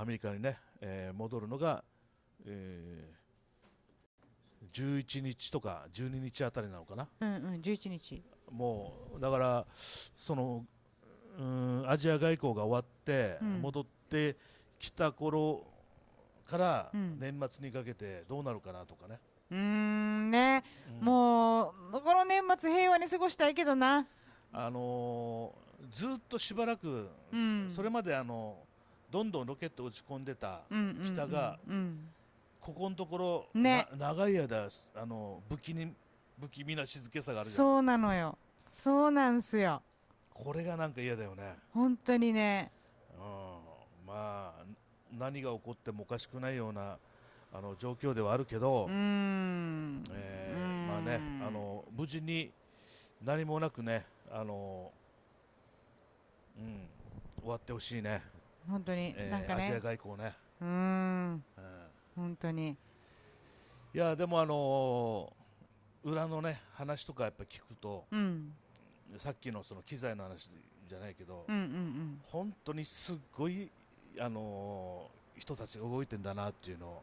アメリカにね、えー、戻るのが、えー、11日とか12日あたりなのかな、うんうん、11日もうだからそのうんアジア外交が終わって戻ってきた頃から年末にかけてどうなるかなとかね。うんね、うん、もうこの年末平和に過ごしたいけどな。あのー、ずっとしばらく、うん、それまであのどんどんロケット打ち込んでた北が、ここのところ、ね、長い間あの不気に不気味な静けさがあるじゃんそうなのよそうなんすよこれがなんか嫌だよね本当にね、うん、まあ何が起こってもおかしくないようなあの状況ではあるけどうん、えー、まあねあの無事に何もなくねあの、うん、終わってほしいね。本当に、えー、なんかね、アジア外交ね。うん、本当に。いやでもあのー、裏のね話とかやっぱ聞くと、うん、さっきのその機材の話じゃないけど、うんうんうん、本当にすごいあのー、人たちが動いてんだなっていうのを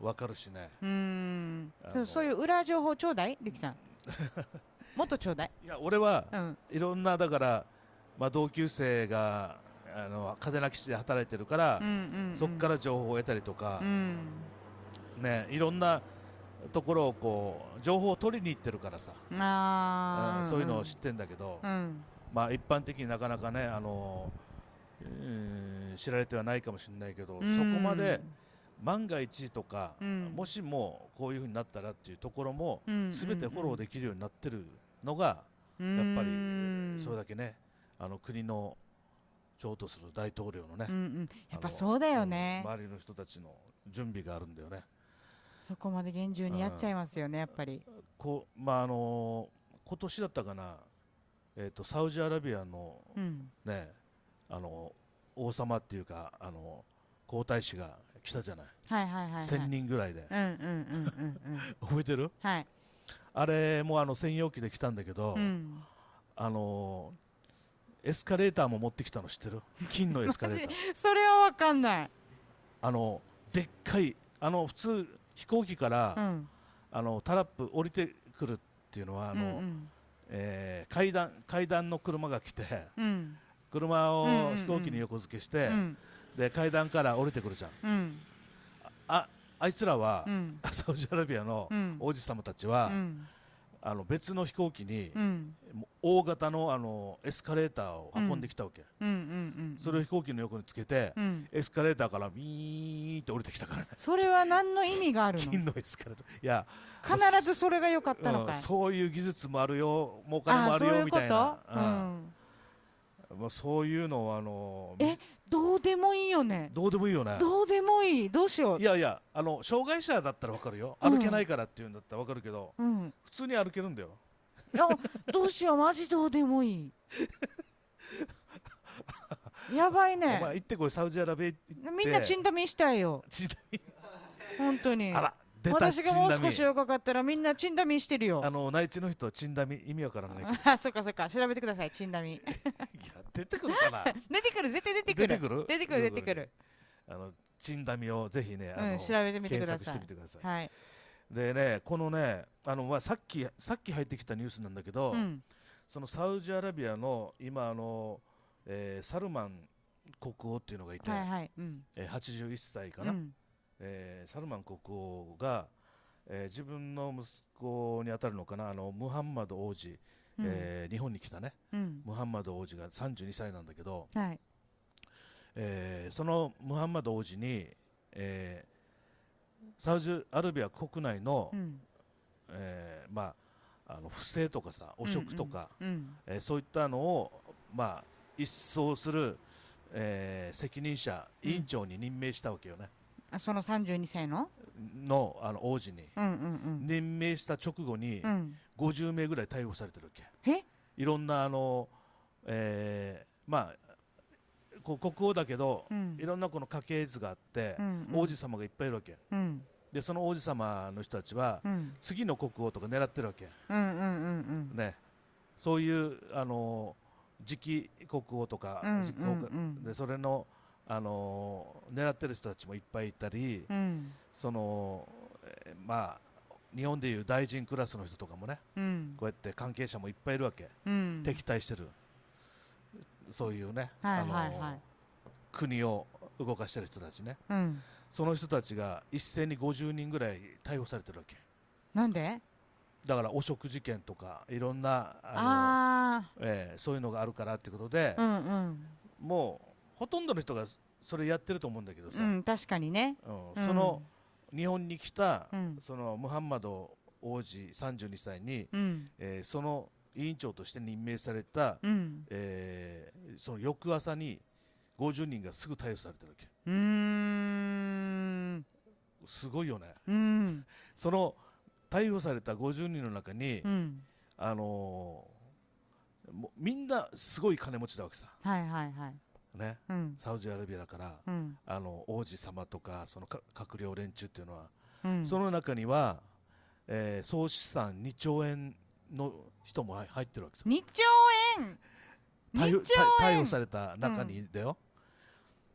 分かるしね。うん。そういう裏情報ちょうだい、力さん。もっとちょうだい。いや俺は、うん、いろんなだからまあ同級生があの嘉手納基地で働いてるから、そこから情報を得たりとか、ね、いろんなところをこう情報を取りに行ってるからさあ、うん、そういうのを知ってんだけど、うん、まあ、一般的になかなかね、あのー、知られてはないかもしれないけど、うん、そこまで万が一とか、もしもこういうふうになったらっていうところも、うん、全てフォローできるようになってるのが、やっぱりそれだけねあの国の譲渡する大統領のね、うんうん、やっぱそうだよね、周りの人たちの準備があるんだよねそこまで厳重にやっちゃいますよね、やっぱりこう、まああの今年だったかな、えーと、サウジアラビアの、うん、ねあの王様っていうかあの皇太子が来たじゃない,、はいはいはいはい、1000人ぐらいで覚えてる、はい、あれもあの専用機で来たんだけど、うん、あのーエスカレーターも持ってきたの知ってる金のエスカレーターそれは分かんないあのでっかいあの普通飛行機から、うん、あのタラップ降りてくるっていうのはあの、うえ階段階段の車が来て、うん、車を飛行機に横付けして、うん、で階段から降りてくるじゃん、うん、ああいつらは、サウジアラビアの王子様たちは、あの別の飛行機に、うん、大型のあのエスカレーターを運んできたわけ、それを飛行機の横につけて、うん、エスカレーターからビーンって降りてきたからねそれは何の意味があるの金のエスカレーターいや必ずそれが良かったのか、うん、そういう技術もあるよもうお金もあるよみたいなそういうのをあのえどうでもいいよねどうでもいいよねどうでもいいどうしよういやいやあの障害者だったらわかるよ歩けないからっていうんだったらわかるけど、うん、普通に歩けるんだよいやどうしようマジどうでもいい やばいねお前行ってこいサウジアラビアみんなチンたミしたいよチンダミ本当にあら出た私がもう少しよかったらみんなチンダミしてるよあの内地の人はチンダミ意味わからない あそっかそっか調べてくださいチンダミ いや出てくるかな 出てくる絶対出てくる出てくる出てくる出てくるあのチンダミをぜひね、あの、うん、調べてみてください。はい、でね、このね、あのまあさっきさっき入ってきたニュースなんだけど、うん、そのサウジアラビアの今あの、えー、サルマン国王っていうのがいて、はいはいうん、えー、81歳かな。うんえー、サルマン国王が、えー、自分の息子に当たるのかなあのムハンマド王子、うん、えー、日本に来たね、うん、ムハンマド王子が32歳なんだけど、はい、えー、そのムハンマド王子に、えサウジアラビア国内の、うん、えまあ、あの不正とかさ汚職とか、うんうん、えそういったのを、まあ、一掃する、え責任者委員長に任命したわけよね。その32歳ののあの王子に、うんうんうん、任命した直後に、うん、50名ぐらい逮捕されてるわけえいろんなあの、えー、まあこ国王だけど、うん、いろんなこの家系図があって、うんうん、王子様がいっぱいいるわけ、うん、でその王子様の人たちは、うん、次の国王とか狙ってるわけ、うんうんうんうん、ね、そういうあの次期国王とか、うんうんうん、でそれのあの狙ってる人たちもいっぱいいたり、うん、そのまあ、日本でいう大臣クラスの人とかもね、うん、こうやって関係者もいっぱいいるわけ、うん、敵対してるそういうね、はいはいはい、あの国を動かしてる人たちね、その人たちが一斉に50人ぐらい逮捕されてるわけなんでだから汚職事件とかいろんなあのえー、そういうのがあるからってことで、うんうん、もほとんどの人がそれやってると思うんだけどさ、うん、確かにね、うん、その日本に来た、うん、そのムハンマド王子32歳に、うん、えー、その委員長として任命された、うん、えー、その翌朝に50人がすぐ逮捕されてるわけうんすごいよね、うん、その逮捕された50人の中に、うん、あのー、みんなすごい金持ちだわけさ、はいはいはい、ね、うん、サウジアラビアだから、うん、あの王子様とかその閣僚連中っていうのは、うん、その中には、えー、総資産2兆円の人も入ってるわけです2兆円逮捕された中にだよ、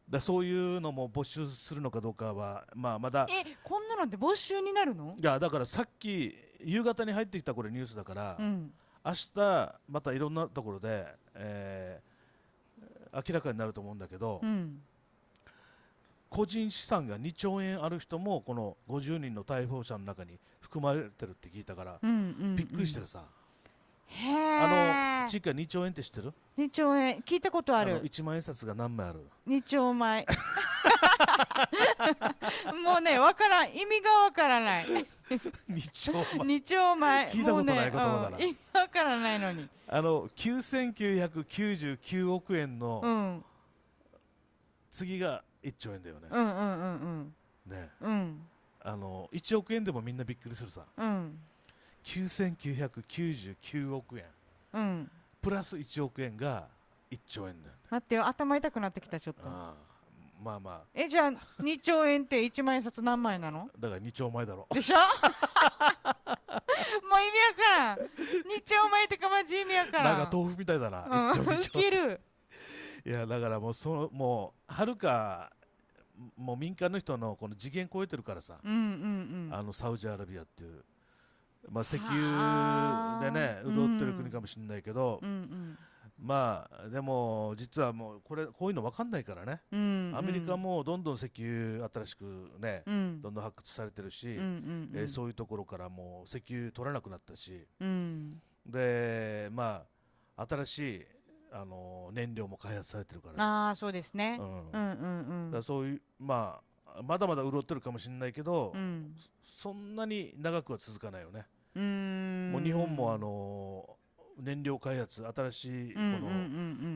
だそういうのも募集するのかどうかは、まあ、まだえこんなのって募集になるのいやだからさっき夕方に入ってきたこれニュースだから、うん、明日またいろんなところで、えー、明らかになると思うんだけど、うん、個人資産が2兆円ある人もこの50人の逮捕者の中に含まれてるって聞いたから、うんうんうん、びっくりしてさ。あのちいか2兆円って知ってる二兆円聞いたことある1万円札が何枚ある2兆枚 もうねわからん意味がわからない ?2 兆枚。兆枚聞いたことない言葉だなもねうん意味わからないのにあの、9999億円うのん次が1兆円だよね。うんうんうんうんうんあの、1億円でもみんなびっくりするさ。うん9999億円。うん、プラス1億円が1兆円なんだ待ってよ頭痛くなってきたちょっとあまあまあえじゃあ2兆円って1万円札何枚なのだから2兆前だろでしょ もう意味わからん2兆前てかマジ意味わからんなんか豆腐みたいだな、一ん、切るいやだからもうそのもうはるかもう民間の人のこの次元超えてるからさ、うんうんうん、あのサウジアラビアっていうまあ、石油でね潤ってる国かもしれないけど、うんうん、まあでも実はもうこれこういうの分かんないからね、うんうん、アメリカもどんどん石油新しくね、うん、どんどん発掘されてるし、うんうんうん、えー、そういうところからもう石油取らなくなったし、うん、でまあ新しいあの燃料も開発されてるからあそうですね、うん、うんうんうんだそういうまあまだまだ潤ってるかもしれないけど、うん、そんなに長くは続かないよね。もう日本もあの燃料開発新しいこの、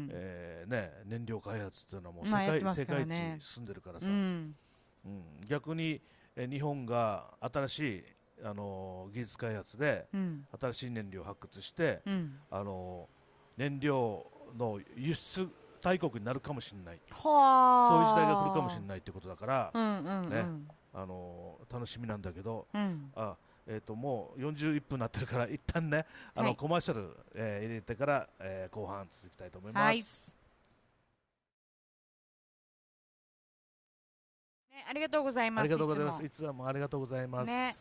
えね、燃料開発っていうのはもう世界ね、世界一進んでるからさ、うん、うん、逆にえ日本が新しいあの技術開発で、新しい燃料を発掘して、うん、あの燃料の輸出大国になるかもしれないそういう時代が来るかもしれないってことだから、うんうんうん、ね、あの楽しみなんだけど、うん、あえーと、もう41分になってるから一旦ねあの、コマーシャル、えー、入れてから、えー、後半続きたいと思います。はいありがとうございます。ありがとうございます。いつもありがとうございます。ね、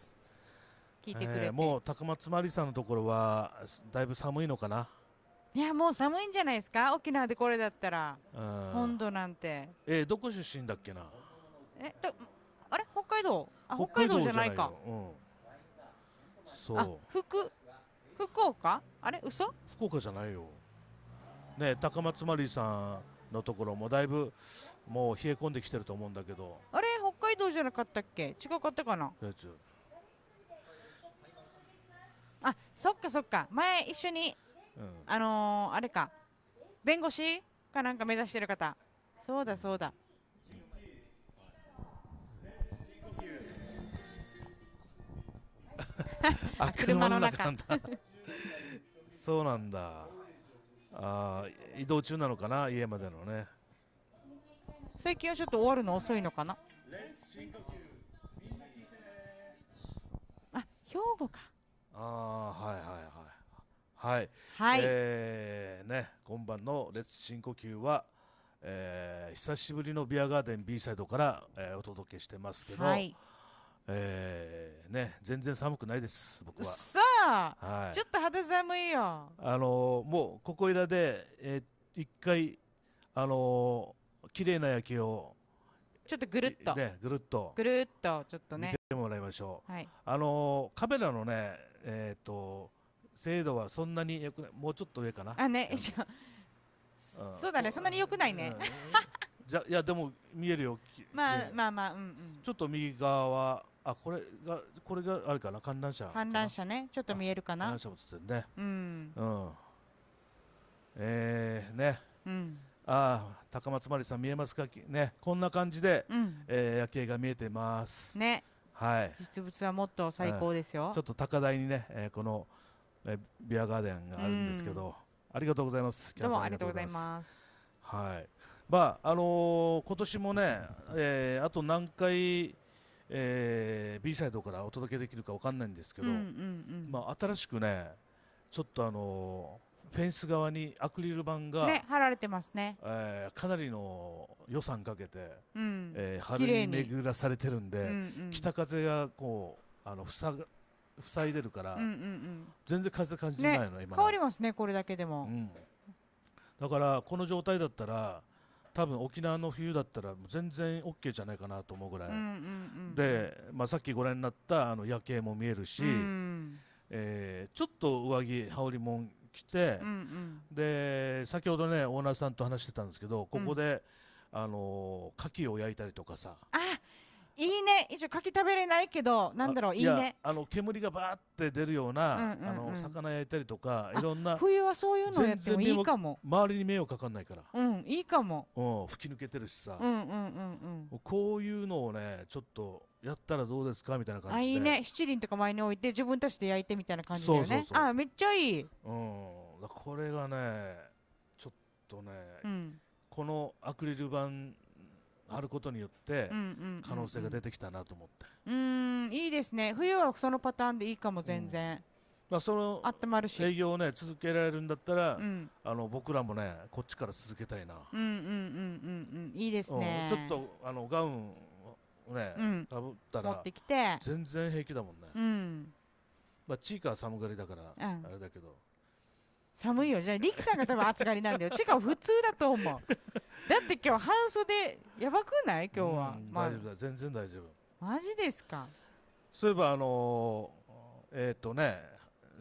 聞いてくれ、えー、もう高松まりさんのところはだいぶ寒いのかな。いやもう寒いんじゃないですか。沖縄でこれだったら、うん、本土なんて。えー、どこ出身だっけな。えとあれ北海道あ北海道じゃないか、うん、そう福福岡あれ嘘福岡じゃないよね高松マリーさんのところもだいぶもう冷え込んできてると思うんだけどあれ北海道じゃなかったっけ違かったかなあそっかそっか前一緒に、うん、あのー、あれか弁護士かなんか目指してる方そうだそうだあ 車の中なんだそうなんだあ移動中なのかな家までのね最近はちょっと終わるの遅いのかなあ兵庫かああはいはいはいはい、はい、えー、ね今晩の「レッツ深呼吸は」えー、久しぶりのビアガーデン B サイドから、えー、お届けしてますけど、はいえー、ね、全然寒くないです、僕は。さあ、はい、ちょっと肌寒いよ。あのー、もう、ここいらで、えー、一回、あのー、綺麗な夜景を、ちょっとぐるっと。ね、ぐるっと。ぐるっと、ちょっとね。見てもらいましょう。はい、あのー、カメラのね、えっ、ー、と、精度はそんなに良くない。もうちょっと上かな。あ、ね、うん、そうだね、そんなに良くないね。じゃいやでも見えるよ、まあ、まあまあうんうんちょっと右側はあこれがこれがあれかな観覧車観覧車ねちょっと見えるかな観覧車も映ってるねうん、うん、えー、ね、うん、ああ高松真理さん見えますかねこんな感じで、うん、えー、夜景が見えてますねはい実物はもっと最高ですよ、はい、ちょっと高台にね、えー、この、えー、ビアガーデンがあるんですけど、うん、ありがとうございますどうもありがとうございますはいまああのー、今年もね、えー、あと何回えー、B サイドからお届けできるか分かんないんですけど、うんうんうん、まあ、新しくねちょっとあのフェンス側にアクリル板が、ね、貼られてますね、えー、かなりの予算かけて、うん、えー、春に巡らされてるんで、うんうん、北風がこうあの塞が塞いでるから、うんうんうん、全然風感じないの、ね、今変わりますねこれだけでも、うん、だからこの状態だったら多分沖縄の冬だったら全然 OK じゃないかなと思うぐらい、うんうんうん、で、まあ、さっきご覧になったあの夜景も見えるし、うん、えー、ちょっと上着羽織もん着て、うんうん、で先ほどねオーナーさんと話してたんですけどここで、うん、あの牡蠣を焼いたりとかさ。あいいね一応かき食べれないけどなんだろういいねあの煙がバーって出るような、あの魚焼いたりとかいろんな冬はそういうのやってもいいかも周りに迷惑かかんないからうんいいかも、うん、吹き抜けてるしさ、うんうんうんうん、こういうのをねちょっとやったらどうですかみたいな感じであいいね七輪とか前に置いて自分たちで焼いてみたいな感じだよねあめっちゃいい、うん、これがねちょっとね、うん、このアクリル板あることによって可能性が出てきたなと思ってうんいいですね冬はそのパターンでいいかも全然、うん、まあ、その温まるし営業をね続けられるんだったら、うん、あの僕らもねこっちから続けたいなうんうんうんうんうんいいですね、うん、ちょっとあのガウンをねかぶったら全然平気だもんね、まあ、地域は寒がりだからあれだけど、寒いよじゃあきさんが多分暑がりなんだよ 違う普通だと思うだって今日半袖やばくない今日は、大丈夫だ全然大丈夫マジですかそういえばあのー、えっ、ー、とね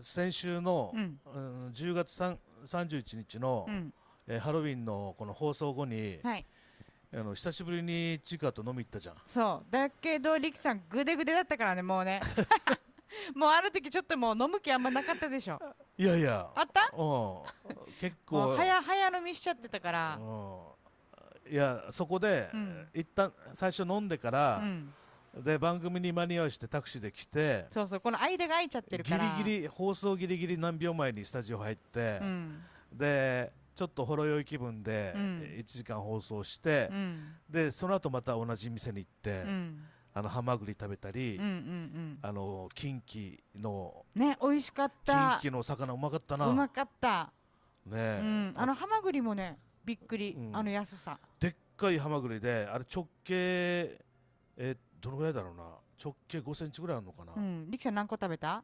先週の、うん、うん、10月31日の、うん、えー、ハロウィンのこの放送後に、はい、あの久しぶりにチカと飲み行ったじゃんそうだけどきさんぐでぐでだったからねもうね もうある時ちょっともう飲む気あんまなかったでしょいやいやあったうん結も構う早早飲みしちゃってたからうんいやそこで、うん一旦最初飲んでかうら、んで番組に間に合いしてタクシーで来てそうそうこの間が空いちゃってるからギリギリ放送ギリギリ何秒前にスタジオ入ってう、んでちょっとほろ酔い気分で1時間放送して、うんでその後また同じ店に行って、うんあのハマグリ食べたり、うんうんうん、あのキンキのね美味しかったキンキの魚うまかったなうまかったね、うん、あのハマグリもねびっくり、うん、あの安さでっかいハマグリであれ直径えどのぐらいだろうな直径5センチぐらいあるのかな、うん、力さん何個食べた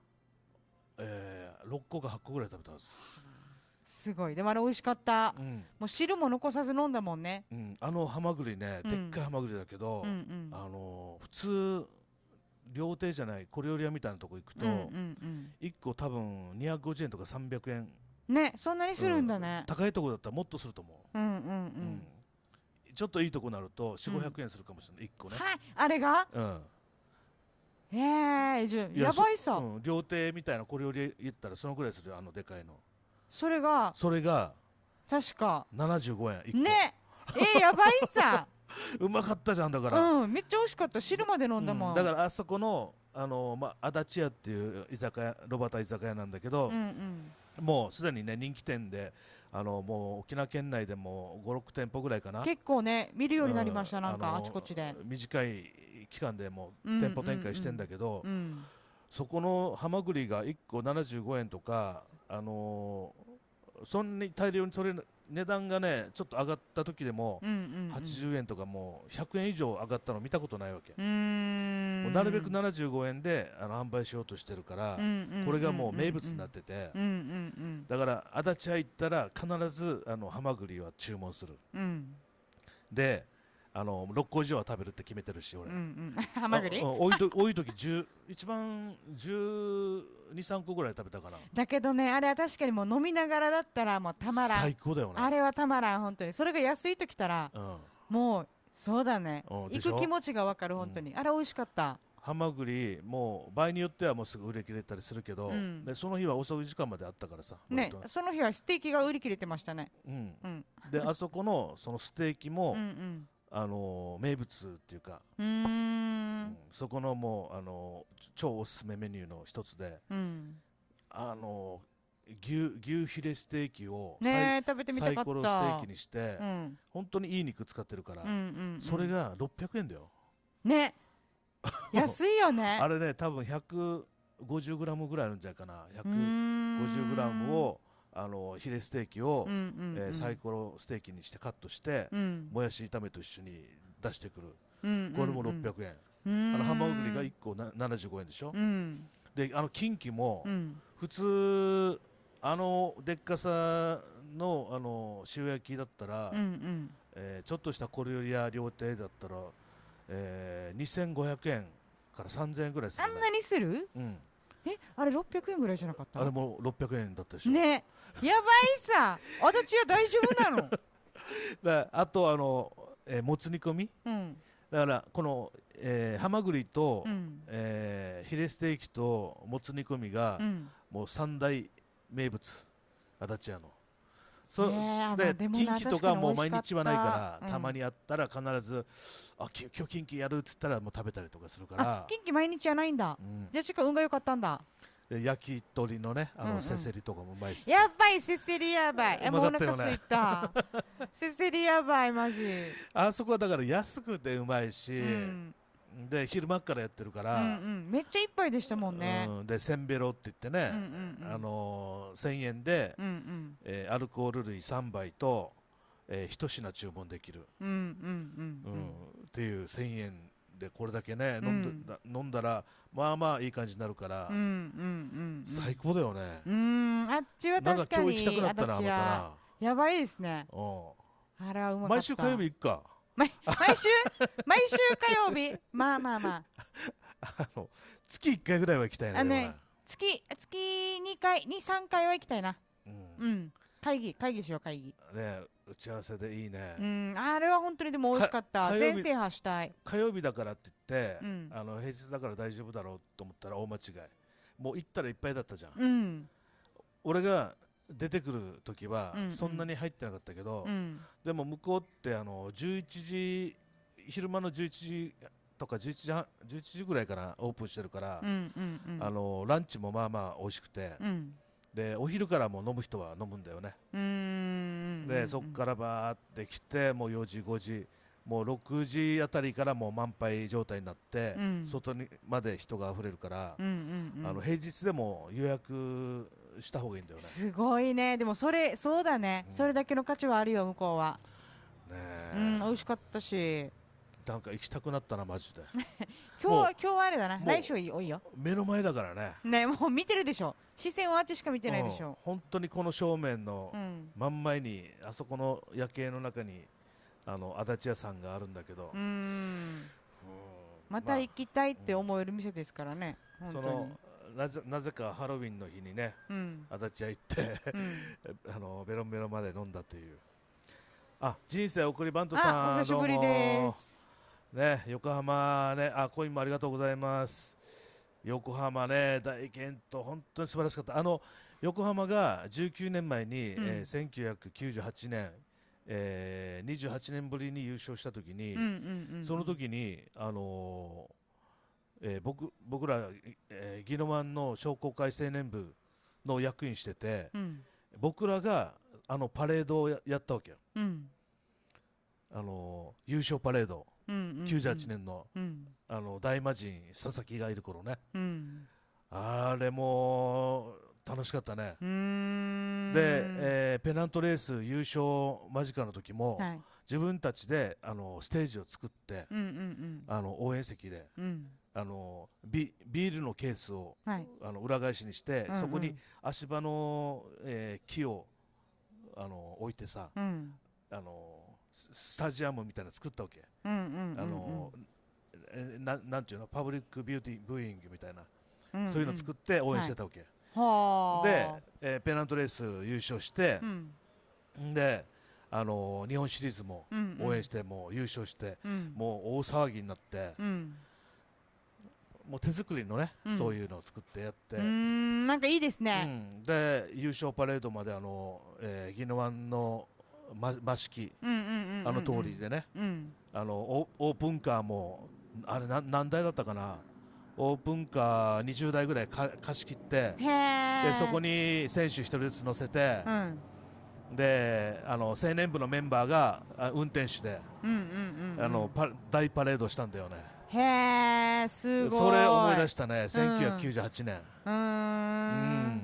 えー、6個か8個ぐらい食べたんですすごいでもあれ美味しかった、うん、もう汁も残さず飲んだもんね、うん、あのハマグリねでっかいハマグリだけど、うんうんあの普通料亭じゃない小料理屋みたいなとこ行くと、うんうんうん、1個多分250円とか300円ねそんなにするんだね、うん、高いとこだったらもっとすると思う,、うんうんうんうん、ちょっといいとこなると4500円するかもしれない、う1個ねはいあれが、うんええー、やばいさ、うん、料亭みたいな小料理言ったらそのぐらいするよあのでかいのそれがそれが確か75円1個ねえやばいさ うまかったじゃんだからうんめっちゃ美味しかった汁まで飲んだもん、うん、だからあそこのあのまあ、足立屋っていう居酒屋ロバタ居酒屋なんだけど、うんうん、もうすでにね人気店であのもう沖縄県内でも56店舗ぐらいかな結構ね見るようになりました、うん、なんかあちこちで短い期間でもう店舗展開してんだけど、うんうんうん、そこのハマグリが1個75円とかあのー、そんなに大量に取れ値段がねちょっと上がった時でも、うんうんうん、80円とかもう100円以上上がったの見たことないわけなるべく75円であの販売しようとしてるから、うんうんうんうん、これがもう名物になってて、うんうんうん、だから足立屋行ったら必ずあのハマグリは注文する、うん、であの6個以上は食べるって決めてるし俺、うんうん、ハマグリ多いと多い時1一番1二3個ぐらい食べたかなだけどねあれは確かにもう飲みながらだったらもうたまらん最高だよねあれはたまらん本当にそれが安いときたら、うん、もうそうだね行く気持ちが分かる本当に、うん、あれ美味しかったハマグリもう場合によってはもうすぐ売り切れたりするけど、うん、でその日は遅い時間まであったからさ、ね、その日はステーキが売り切れてましたね、うんであそこのそのステーキも、うんうんあの名物っていうかうん、そこのもうあの超おすすめメニューの一つで、うん、あの牛牛ヒレステーキをね食べてみたサイコロステーキにして、うん、本当にいい肉使ってるから、うんうんうん、それが600円だよね 安いよねあれね多分150グラムぐらいあるんじゃないかな150グラムをあのヒレステーキを、えサイコロステーキにしてカットして、もやし炒めと一緒に出してくる、これも600円、あのハマグリが1個な75円でしょ、うん、であのキンキも、普通あのでっかさのあの塩焼きだったら、うんうん、えー、ちょっとした小料理ア料亭だったら、えー、2500円から3000円ぐらいする、ね、あんなにする、うん、えあれ600円ぐらいじゃなかったあれも600円だったでしょねやばいさ 私は大丈夫なのだあとあの、えー、もつ煮込み、うん、だからこの、えー、ハマグリと、うん、えー、ヒレステーキともつ煮込みが、うん、もう三大名物足立屋のそう、で近畿とかもう毎日はないから、たまにやったら必ずあき今日近畿やるっつったらもう食べたりとかするから近畿毎日じないんだ、うん、じゃあしか運が良かったんだ焼き鳥のねあの、せせりとかもうまいしやばいせせりやばいえもうお腹すいた せせりやばいマジあそこはだから安くてうまいし、うんで昼間からやってるから、うんうん、めっちゃ一杯でしたもんね、うん、でせんべろって言ってね、うんうんうん、あのー、1000円で、うんうん、えー、アルコール類3杯と、えー、1品注文できる、うんっていう1000円でこれだけね飲んだうん、飲んだらまあまあいい感じになるから、うんうんうんうん、最高だよねうんあっちは確かになんか今日行きたくなったなまたなやばいですねあれはうまかった毎週火曜日行くか毎週毎週火曜日まあまあまああの月1回ぐらいは行きたいな、ね、月月2回23回は行きたいな、うん、うん、会議会議しよう会議ね打ち合わせでいいねうんあれは本当にでも美味しかった全制覇したい火曜日だからって言って、うん、あの平日だから大丈夫だろうと思ったら大間違いもう行ったらいっぱいだったじゃん、うん、俺が出てくる時はそんなに入ってなかったけど、うんうん、でも向こうってあの11時昼間の11時とか11時半 ,11 時ぐらいからオープンしてるから、うんうんうん、あのランチもまあまあ美味しくて、うん、でお昼からも飲む人は飲むんだよねでそこからバーって来てもう4時5時もう6時あたりからもう満杯状態になって、うん、外にまで人があふれるから、うんうんうん、あの平日でも予約した方がいいんだよねすごいねでもそれそうだね、うん、それだけの価値はあるよ向こうはねえ、うん、美味しかったしなんか行きたくなったなマジで 今日は今日はあれだな来週多いよ目の前だからねねもう見てるでしょ視線はあっちしか見てないでしょ、うん、本当にこの正面の真ん前に、あそこの夜景の中にあの足立屋さんがあるんだけどうんまた行きたいって思える店ですからね、そのなぜなぜかハロウィンの日にね、うん、足立屋行って あのベロンベロンまで飲んだというあ人生送りバントさんお久しぶりですね横浜ねあコインもありがとうございます横浜ね大健闘本当に素晴らしかったあの横浜が19年前に、うん、えー、1998年えー、28年ぶりに優勝したときに、うんうんうんうん、その時に、あのーえー、僕僕ら、えー、ギノマンの商工会青年部の役員してて、うん、僕らがあのパレードをやったわけよ、うん、あの優勝パレード、うんうんうん、98年のうん、あの大魔神佐々木がいる頃ね、あれも楽しかったねで、えー、ペナントレース優勝間近の時も、はい、自分たちであのステージを作って、うんうんうん、あの応援席で。うんあのビビールのケースを、はい、あの裏返しにして、うんうん、そこに足場の、えー、木をあの置いてさ、うん、あのスタジアムみたいなの作ったわけ、うんうんうんうん、あのななんていうのパブリックビューティーブーイングみたいな、うんうん、そういうの作って応援してたわけ、はい、で、えー、ペナントレース優勝して、うん、であの日本シリーズも応援して、うんうん、もう優勝して、うん、もう大騒ぎになって。うんもう手作りのね、うん、そういうのを作ってやってうんなんかいいですね、うん、で優勝パレードまであの、えー、ギノワの真ん、あの通りでね、うん、あのオオープンカーもあれな何台だったかなオープンカー20台ぐらい貸し切ってでそこに選手1人ずつ乗せて、であの青年部のメンバーが運転手で大パレードしたんだよね。へえすごいそれ思い出したね、1998年うん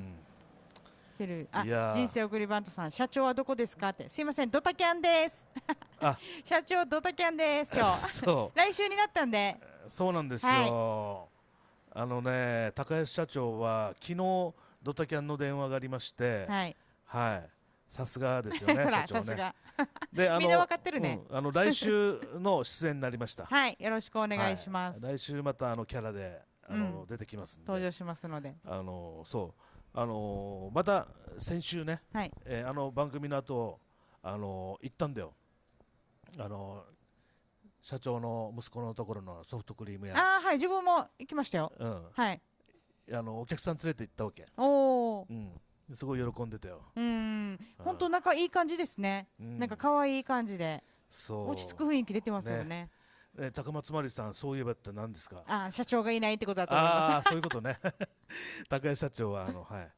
てるや人生送りバントさん社長はどこですかってすいませんドタキャンです 社長ドタキャンです今日 来週になったんでそうなんですよ、はい、あのね高安社長は昨日ドタキャンの電話がありましてはいさすがですよね 社長ねであのみんな分かってるね、うん、あの来週の出演になりました はいよろしくお願いします、はい、来週またあのキャラであの、うん、出てきます登場しますのであのそうあのまた先週ね、はいえー、あの番組の後あの行ったんだよあの社長の息子のところのソフトクリーム屋あはい自分も行きましたよ、うん、はいあのお客さん連れて行ったわけおお、うん、すごい喜んでたようん本当仲いい感じですね、なんか可愛い感じで落ち着く雰囲気出てますよねねえ高松丸さん、そういえばって何ですかあ社長がいないってことだと思います。あそういうことね。高井社長は、あの、はい。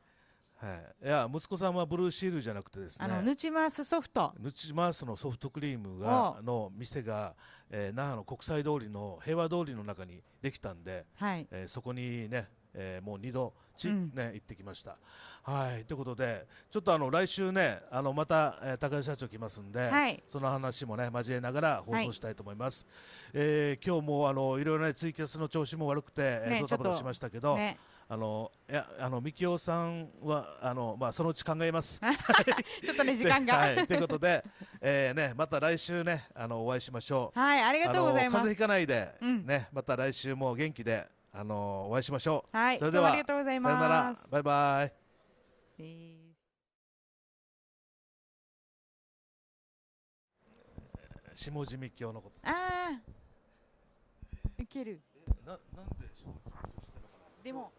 はい、いや息子さんはブルーシールじゃなくてですねあのヌチマースソフトヌチマースのソフトクリームがの店が、えー、那覇の国際通りの平和通りの中にできたんで、はいえー、そこにね、えー、もう二度ち、うん、ね行ってきました。はいということでちょっとあの来週ねあのまた、えー、高橋社長来ますんで、はい、その話もね交えながら放送したいと思います。はい、えー、今日もあのいろいろねツイキャスの調子も悪くて、ね、ドタバタしましたけど。あのいやあのみきおさんはあのまあそのうち考えます。ちょっとね時間がはい。ということで、えー、ねまた来週ねあのお会いしましょう。はいありがとうございます。風邪ひかないで、うん、ねまた来週も元気であのー、お会いしましょう。はい、それではありがとうございます。さよなら、バイバイ。えー下地美京のことああいけるななんで下地してのかなでも